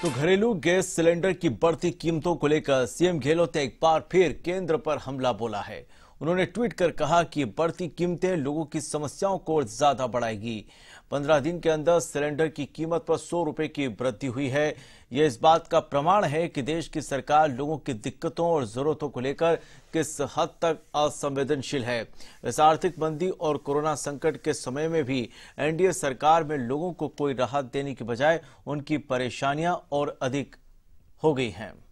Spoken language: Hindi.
तो घरेलू गैस सिलेंडर की बढ़ती कीमतों को लेकर सीएम गहलोत ने एक बार फिर केंद्र पर हमला बोला है उन्होंने ट्वीट कर कहा कि बढ़ती कीमतें लोगों की समस्याओं को ज्यादा बढ़ाएगी पंद्रह दिन के अंदर सिलेंडर की कीमत पर सौ रुपए की वृद्धि हुई है यह इस बात का प्रमाण है कि देश की सरकार लोगों की दिक्कतों और जरूरतों को लेकर किस हद तक असंवेदनशील है इस आर्थिक मंदी और कोरोना संकट के समय में भी एनडीए सरकार में लोगों को कोई राहत देने की बजाय उनकी परेशानियां और अधिक हो गई हैं